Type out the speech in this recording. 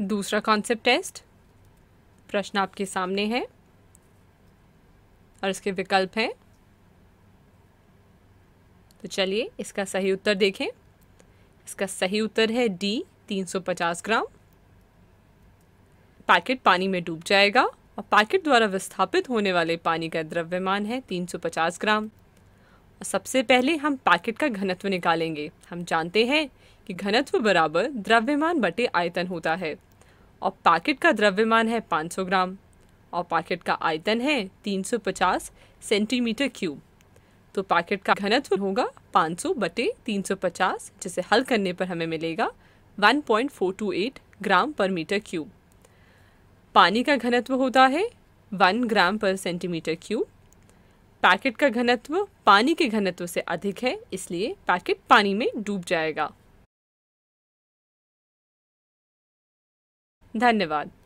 दूसरा concept test प्रश्न आपके सामने है और इसके विकल्प हैं तो चलिए इसका सही उत्तर देखें इसका सही उत्तर है डी 350 ग्राम पैकेट पानी में डूब जाएगा और पैकेट द्वारा विस्थापित होने वाले पानी का द्रव्यमान है 350 ग्राम सबसे पहले हम पैकेट का घनत्व निकालेंगे हम जानते हैं कि घनत्व बराबर द्रव्यमान बटे आयतन होता है और पैकेट का द्रव्यमान है 500 ग्राम और पैकेट का आयतन है 350 सेंटीमीटर क्यूब तो पैकेट का घनत्व होगा 500 बटे 350 जिसे हल करने पर हमें मिलेगा 1.428 ग्राम पर मीटर क्यूब पानी का घनत्व होता है 1 ग्राम पर सेंटीमीटर क्यूब पैकेट का घनत्व पानी के घनत्व से अधिक है इसलिए पैकेट पानी में डूब जाएगा धन्यवाद